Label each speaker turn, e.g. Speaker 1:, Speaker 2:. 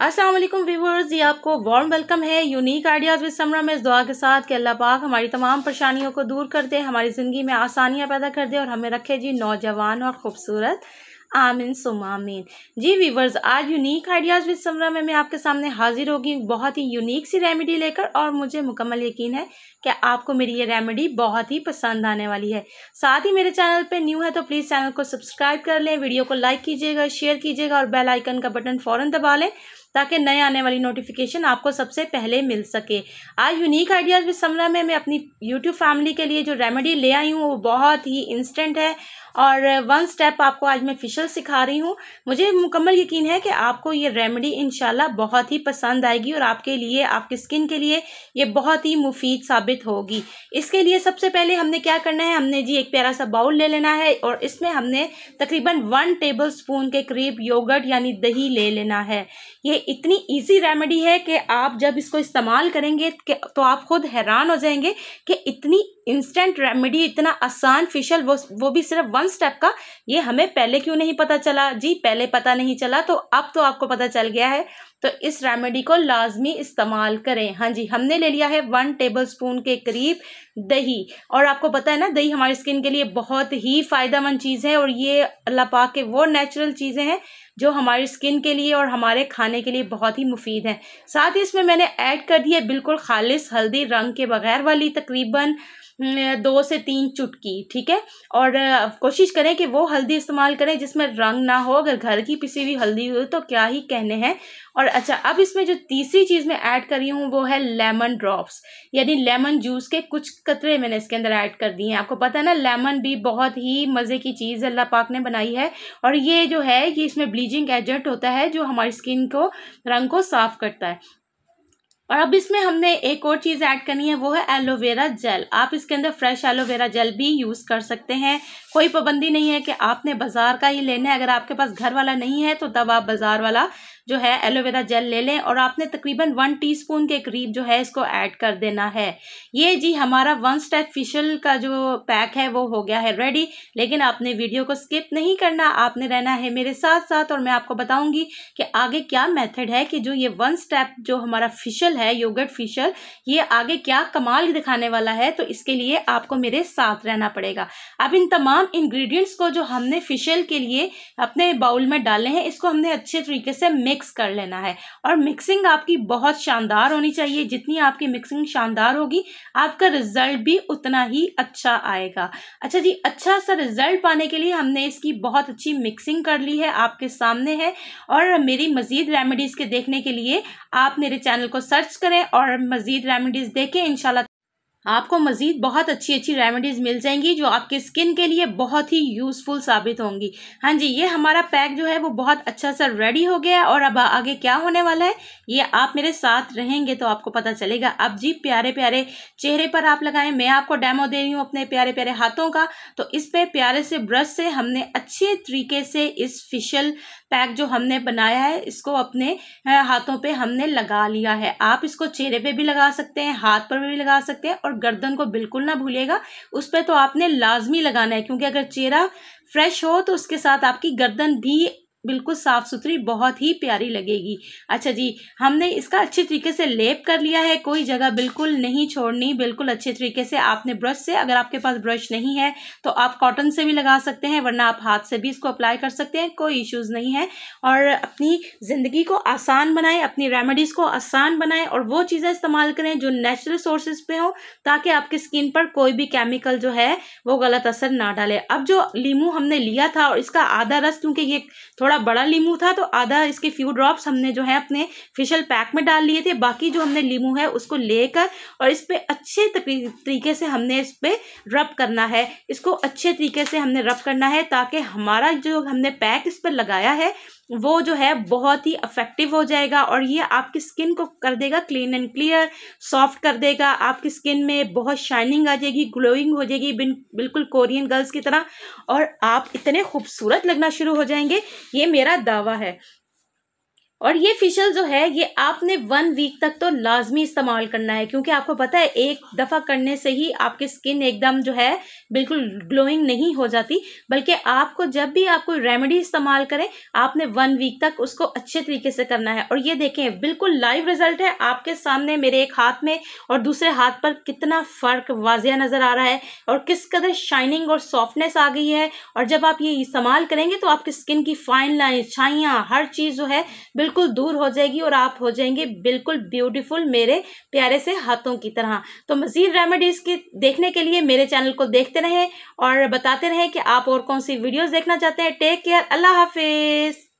Speaker 1: Aslam viewers ये आपको warm welcome है यूनिक आइडियाज़ विद समरा में इस दुआ के साथ कि अल्लाह पाक हमारी तमाम परेशानियों को दूर कर दे हमारी ज़िंदगी में आसानियाँ पैदा कर दे और हमें रखे जी नौजवान और ख़ूबसूरत आमिन सुम आमीन जी वीवर्स आज यूनिक आइडियाज़ विद समरा में मैं आपके सामने हाजिर होगी बहुत ही यूनिक सी रेमेडी लेकर और मुझे मुकम्मल यकीन है कि आपको मेरी ये रेमेडी बहुत ही पसंद आने वाली है साथ ही मेरे चैनल पे न्यू है तो प्लीज़ चैनल को सब्सक्राइब कर लें वीडियो को लाइक कीजिएगा शेयर कीजिएगा और बेल आइकन का बटन फ़ौरन दबा लें ताकि नए आने वाली नोटिफिकेशन आपको सबसे पहले मिल सके आज यूनिक आइडियाज़ समझ समरा में मैं अपनी यूट्यूब फैमिली के लिए जो रेमेडी ले आई हूँ वो बहुत ही इंस्टेंट है और वन स्टेप आपको आज मैं फिशल सिखा रही हूँ मुझे मुकम्मल यकीन है कि आपको ये रेमेडी इन बहुत ही पसंद आएगी और आपके लिए आपके स्किन के लिए ये बहुत ही मुफीद साबित होगी इसके लिए सबसे पहले हमने क्या करना है हमने जी एक प्यारा सा बाउल ले लेना है और इसमें हमने तकरीबन वन टेबल स्पून के करीब योगर्ट यानी दही ले लेना है ये इतनी इजी रेमेडी है कि आप जब इसको इस्तेमाल करेंगे तो आप खुद हैरान हो जाएंगे कि इतनी इंस्टेंट रेमेडी इतना आसान फिशल वो वो भी सिर्फ वन स्टेप का ये हमें पहले क्यों नहीं पता चला जी पहले पता नहीं चला तो अब तो आपको पता चल गया है तो इस रेमेडी को लाजमी इस्तेमाल करें हाँ जी हमने ले लिया है वन टेबल स्पून के करीब दही और आपको पता है ना दही हमारी स्किन के लिए बहुत ही फ़ायदेमंद चीज़ है और ये अल्लाह पाक के वो नेचुरल चीज़ें हैं जो हमारी स्किन के लिए और हमारे खाने के लिए बहुत ही मुफीद हैं साथ ही इसमें मैंने ऐड कर दिया बिल्कुल खालिश हल्दी रंग के बगैर वाली तकरीबन दो से तीन चुटकी ठीक है और कोशिश करें कि वो हल्दी इस्तेमाल करें जिसमें रंग ना हो अगर घर की पिसी हुई हल्दी हो तो क्या ही कहने हैं और अच्छा अब इसमें जो तीसरी चीज़ मैं ऐड कर रही हूँ वो है लेमन ड्रॉप्स यानी लेमन जूस के कुछ कतरे मैंने इसके अंदर ऐड कर दिए हैं आपको पता है ना लेमन भी बहुत ही मज़े की चीज़ अल्लाह पाक ने बनाई है और ये जो है ये इसमें ब्लीचिंग एजेंट होता है जो हमारी स्किन को रंग को साफ़ करता है और अब इसमें हमने एक और चीज़ ऐड करनी है वो है एलोवेरा जेल आप इसके अंदर फ्रेश एलोवेरा जेल भी यूज़ कर सकते हैं कोई पाबंदी नहीं है कि आपने बाज़ार का ही लेना है अगर आपके पास घर वाला नहीं है तो तब आप बाज़ार वाला जो है एलोवेरा जेल ले लें और आपने तकरीबन वन टीस्पून के करीब जो है इसको ऐड कर देना है ये जी हमारा वन स्टेप फिशल का जो पैक है वो हो गया है रेडी लेकिन आपने वीडियो को स्किप नहीं करना आपने रहना है मेरे साथ साथ और मैं आपको बताऊंगी कि आगे क्या मेथड है कि जो ये वन स्टेप जो हमारा फिशल है योगर्ट फिशल ये आगे क्या कमाल दिखाने वाला है तो इसके लिए आपको मेरे साथ रहना पड़ेगा अब इन तमाम इंग्रेडिएंट्स को जो हमने फिशल के लिए अपने बाउल में डाले हैं इसको हमने अच्छे तरीके से मिक्स मिक्स कर लेना है और मिक्सिंग आपकी बहुत शानदार होनी चाहिए जितनी आपकी मिक्सिंग शानदार होगी आपका रिजल्ट भी उतना ही अच्छा आएगा अच्छा जी अच्छा सा रिजल्ट पाने के लिए हमने इसकी बहुत अच्छी मिक्सिंग कर ली है आपके सामने है और मेरी मज़ीद रेमेडीज़ के देखने के लिए आप मेरे चैनल को सर्च करें और मज़ीद रेमेडीज़ देखें इन आपको मज़ीद बहुत अच्छी अच्छी रेमेडीज़ मिल जाएंगी जो आपके स्किन के लिए बहुत ही यूज़फुल साबित होंगी हाँ जी ये हमारा पैक जो है वो बहुत अच्छा सा रेडी हो गया है और अब आगे क्या होने वाला है ये आप मेरे साथ रहेंगे तो आपको पता चलेगा अब जी प्यारे प्यारे चेहरे पर आप लगाएं मैं आपको डेमो दे रही हूँ अपने प्यारे प्यारे हाथों का तो इस पर प्यारे से ब्रश से हमने अच्छे तरीके से इस फिशल पैक जो हमने बनाया है इसको अपने हाथों पे हमने लगा लिया है आप इसको चेहरे पे भी लगा सकते हैं हाथ पर भी लगा सकते हैं और गर्दन को बिल्कुल ना भूलिएगा उस पर तो आपने लाजमी लगाना है क्योंकि अगर चेहरा फ्रेश हो तो उसके साथ आपकी गर्दन भी बिल्कुल साफ़ सुथरी बहुत ही प्यारी लगेगी अच्छा जी हमने इसका अच्छे तरीके से लेप कर लिया है कोई जगह बिल्कुल नहीं छोड़नी बिल्कुल अच्छे तरीके से आपने ब्रश से अगर आपके पास ब्रश नहीं है तो आप कॉटन से भी लगा सकते हैं वरना आप हाथ से भी इसको अप्लाई कर सकते हैं कोई इश्यूज़ नहीं है और अपनी ज़िंदगी को आसान बनाएं अपनी रेमेडीज़ को आसान बनाएं और वो चीज़ें इस्तेमाल करें जो नेचुरल सोर्सेज पर हों ताकि आपकी स्किन पर कोई भी केमिकल जो है वो गलत असर ना डाले अब जो लीमू हमने लिया था और इसका आधा रस क्योंकि ये थोड़ा थोड़ा बड़ा लीमू था तो आधा इसके फ्यू ड्रॉप्स हमने जो है अपने फेशियल पैक में डाल लिए थे बाकी जो हमने लीमू है उसको लेकर और इस पर अच्छे तरीके से हमने इस पर रब करना है इसको अच्छे तरीके से हमने रब करना है ताकि हमारा जो हमने पैक इस पर लगाया है वो जो है बहुत ही अफेक्टिव हो जाएगा और ये आपकी स्किन को कर देगा क्लीन एंड क्लियर सॉफ्ट कर देगा आपकी स्किन में बहुत शाइनिंग आ जाएगी ग्लोइंग हो जाएगी बिल्कुल कोरियन गर्ल्स की तरह और आप इतने खूबसूरत लगना शुरू हो जाएंगे ये मेरा दावा है और ये फिशल जो है ये आपने वन वीक तक तो लाजमी इस्तेमाल करना है क्योंकि आपको पता है एक दफ़ा करने से ही आपकी स्किन एकदम जो है बिल्कुल ग्लोइंग नहीं हो जाती बल्कि आपको जब भी आप कोई रेमेडी इस्तेमाल करें आपने वन वीक तक उसको अच्छे तरीके से करना है और ये देखें बिल्कुल लाइव रिजल्ट है आपके सामने मेरे एक हाथ में और दूसरे हाथ पर कितना फ़र्क वाजिया नज़र आ रहा है और किस कदर शाइनिंग और सॉफ्टनेस आ गई है और जब आप ये इस्तेमाल करेंगे तो आपकी स्किन की फाइन लाइन छाइयाँ हर चीज़ जो है बिल्कुल दूर हो जाएगी और आप हो जाएंगे बिल्कुल ब्यूटीफुल मेरे प्यारे से हाथों की तरह तो मज़ीद रेमेडीज़ के देखने के लिए मेरे चैनल को देखते रहें और बताते रहें कि आप और कौन सी वीडियोज़ देखना चाहते हैं टेक केयर अल्लाह हाफिज़